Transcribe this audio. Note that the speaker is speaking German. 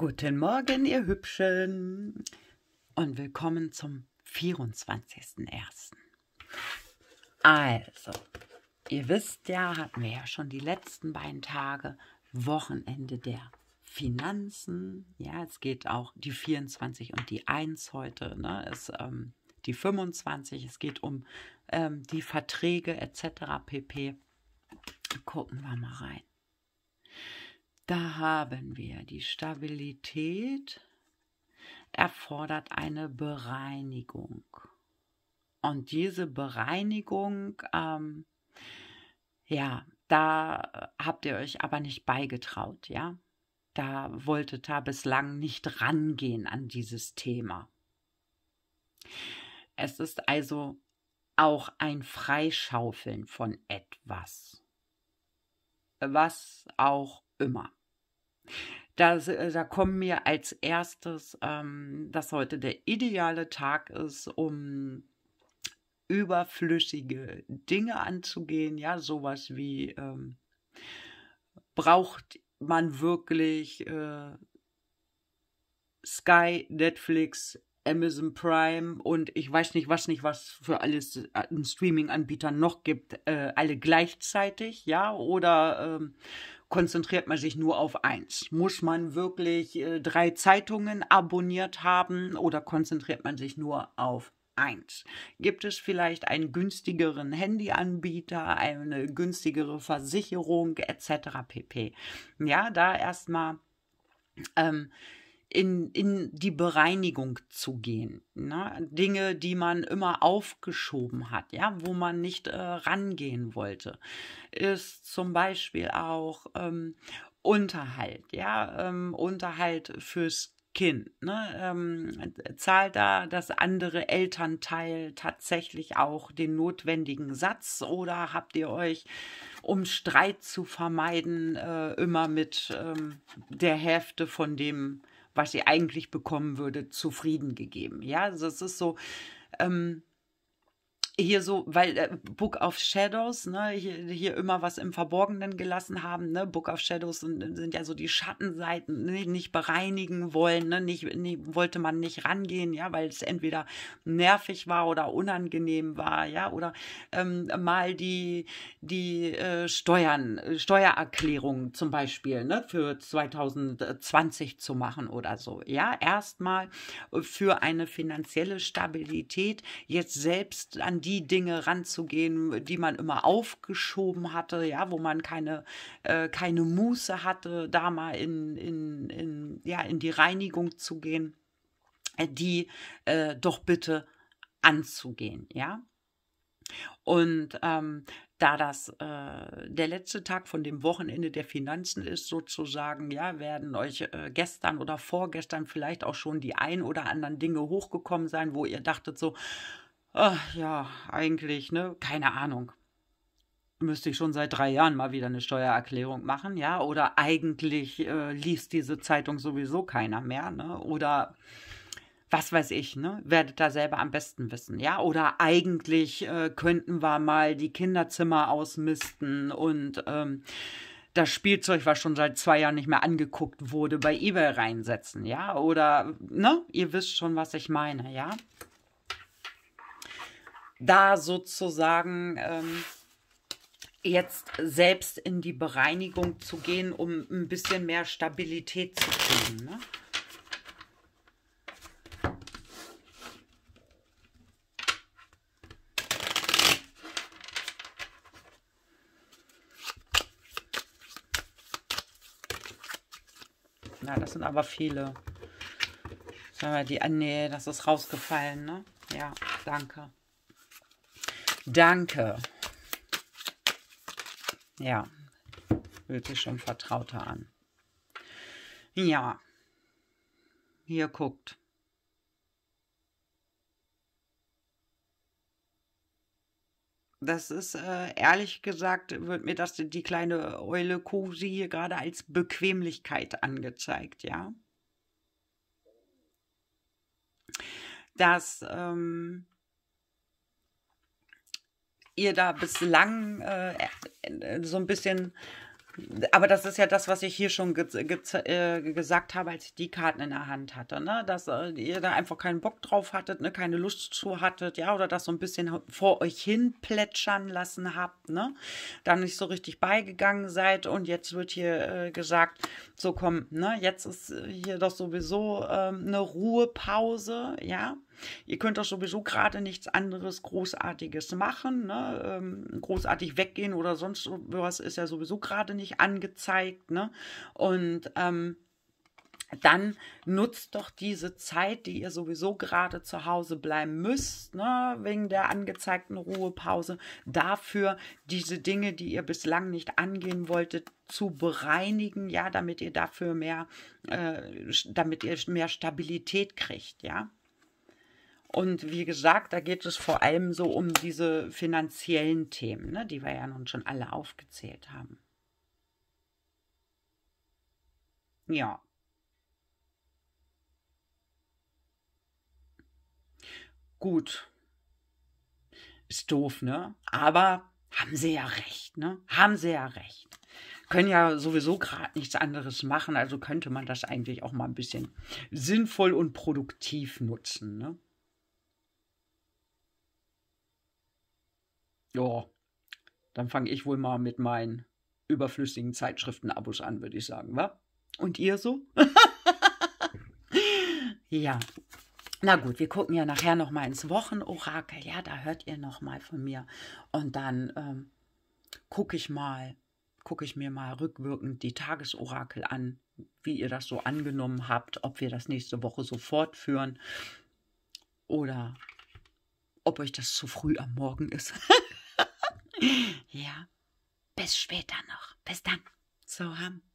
Guten Morgen, ihr Hübschen, und willkommen zum 24.01. Also, ihr wisst ja, hatten wir ja schon die letzten beiden Tage Wochenende der Finanzen. Ja, es geht auch die 24 und die 1 heute, ne, ist ähm, die 25. Es geht um ähm, die Verträge etc. pp. Gucken wir mal rein. Da haben wir die Stabilität, erfordert eine Bereinigung. Und diese Bereinigung, ähm, ja, da habt ihr euch aber nicht beigetraut, ja. Da wolltet ihr bislang nicht rangehen an dieses Thema. Es ist also auch ein Freischaufeln von etwas. Was auch immer. Das, äh, da kommen mir als erstes, ähm, dass heute der ideale Tag ist, um überflüssige Dinge anzugehen. Ja, sowas wie ähm, braucht man wirklich äh, Sky, Netflix, Amazon Prime und ich weiß nicht, was nicht, was für alles an äh, Streaming-Anbietern noch gibt, äh, alle gleichzeitig, ja, oder ähm, konzentriert man sich nur auf eins? Muss man wirklich äh, drei Zeitungen abonniert haben oder konzentriert man sich nur auf eins? Gibt es vielleicht einen günstigeren Handyanbieter, eine günstigere Versicherung etc. pp. Ja, da erstmal ähm, in, in die Bereinigung zu gehen. Ne? Dinge, die man immer aufgeschoben hat, ja, wo man nicht äh, rangehen wollte, ist zum Beispiel auch ähm, Unterhalt, ja, ähm, Unterhalt fürs Kind. Ne? Ähm, zahlt da das andere Elternteil tatsächlich auch den notwendigen Satz oder habt ihr euch, um Streit zu vermeiden, äh, immer mit ähm, der Hälfte von dem was ihr eigentlich bekommen würdet, zufrieden gegeben. Ja, also es ist so, ähm, hier so, weil äh, Book of Shadows, ne, hier, hier, immer was im Verborgenen gelassen haben, ne, Book of Shadows sind, sind ja so die Schattenseiten, ne, nicht bereinigen wollen, ne, nicht, nicht, wollte man nicht rangehen, ja, weil es entweder nervig war oder unangenehm war, ja, oder ähm, mal die, die äh, Steuern, Steuererklärung zum Beispiel, ne, für 2020 zu machen oder so, ja, erstmal für eine finanzielle Stabilität jetzt selbst an die die Dinge ranzugehen, die man immer aufgeschoben hatte, ja, wo man keine, äh, keine Muße hatte, da mal in, in, in, ja, in die Reinigung zu gehen, äh, die äh, doch bitte anzugehen, ja. Und ähm, da das äh, der letzte Tag von dem Wochenende der Finanzen ist, sozusagen, ja, werden euch äh, gestern oder vorgestern vielleicht auch schon die ein oder anderen Dinge hochgekommen sein, wo ihr dachtet so, Ach ja, eigentlich, ne? Keine Ahnung. Müsste ich schon seit drei Jahren mal wieder eine Steuererklärung machen, ja? Oder eigentlich äh, liest diese Zeitung sowieso keiner mehr, ne? Oder was weiß ich, ne? Werdet da selber am besten wissen, ja? Oder eigentlich äh, könnten wir mal die Kinderzimmer ausmisten und ähm, das Spielzeug, was schon seit zwei Jahren nicht mehr angeguckt wurde, bei eBay reinsetzen, ja? Oder, ne? Ihr wisst schon, was ich meine, ja? da sozusagen ähm, jetzt selbst in die Bereinigung zu gehen, um ein bisschen mehr Stabilität zu kriegen. Ne? Ja, das sind aber viele. Sagen wir die, ah, nee, das ist rausgefallen, ne? Ja, danke. Danke. Ja, hört sich schon vertrauter an. Ja, hier guckt. Das ist äh, ehrlich gesagt, wird mir das die kleine Eule Kusi hier gerade als Bequemlichkeit angezeigt, ja. Dass ähm, ihr da bislang äh, äh, so ein bisschen. Aber das ist ja das, was ich hier schon ge ge äh, gesagt habe, als ich die Karten in der Hand hatte, ne? Dass äh, ihr da einfach keinen Bock drauf hattet, ne? keine Lust zu hattet, ja, oder das so ein bisschen vor euch hin plätschern lassen habt, ne? Da nicht so richtig beigegangen seid und jetzt wird hier äh, gesagt, so komm, ne, jetzt ist hier doch sowieso ähm, eine Ruhepause, ja. Ihr könnt doch sowieso gerade nichts anderes Großartiges machen. Ne? Ähm, großartig weggehen oder sonst was ist ja sowieso gerade nicht angezeigt. Ne? Und ähm, dann nutzt doch diese Zeit, die ihr sowieso gerade zu Hause bleiben müsst, ne, wegen der angezeigten Ruhepause, dafür diese Dinge, die ihr bislang nicht angehen wolltet, zu bereinigen, ja, damit ihr dafür mehr, äh, damit ihr mehr Stabilität kriegt, ja. Und wie gesagt, da geht es vor allem so um diese finanziellen Themen, ne, die wir ja nun schon alle aufgezählt haben. Ja. Gut. Ist doof, ne? Aber haben sie ja recht, ne? Haben sie ja recht. Können ja sowieso gerade nichts anderes machen, also könnte man das eigentlich auch mal ein bisschen sinnvoll und produktiv nutzen, ne? Ja, dann fange ich wohl mal mit meinen überflüssigen Zeitschriftenabos an, würde ich sagen, wa? Und ihr so? ja. Na gut, wir gucken ja nachher noch mal ins Wochenorakel. Ja, da hört ihr noch mal von mir. Und dann ähm, gucke ich mal, gucke ich mir mal rückwirkend die Tagesorakel an, wie ihr das so angenommen habt, ob wir das nächste Woche so fortführen oder ob euch das zu früh am Morgen ist. ja, bis später noch. Bis dann. So haben.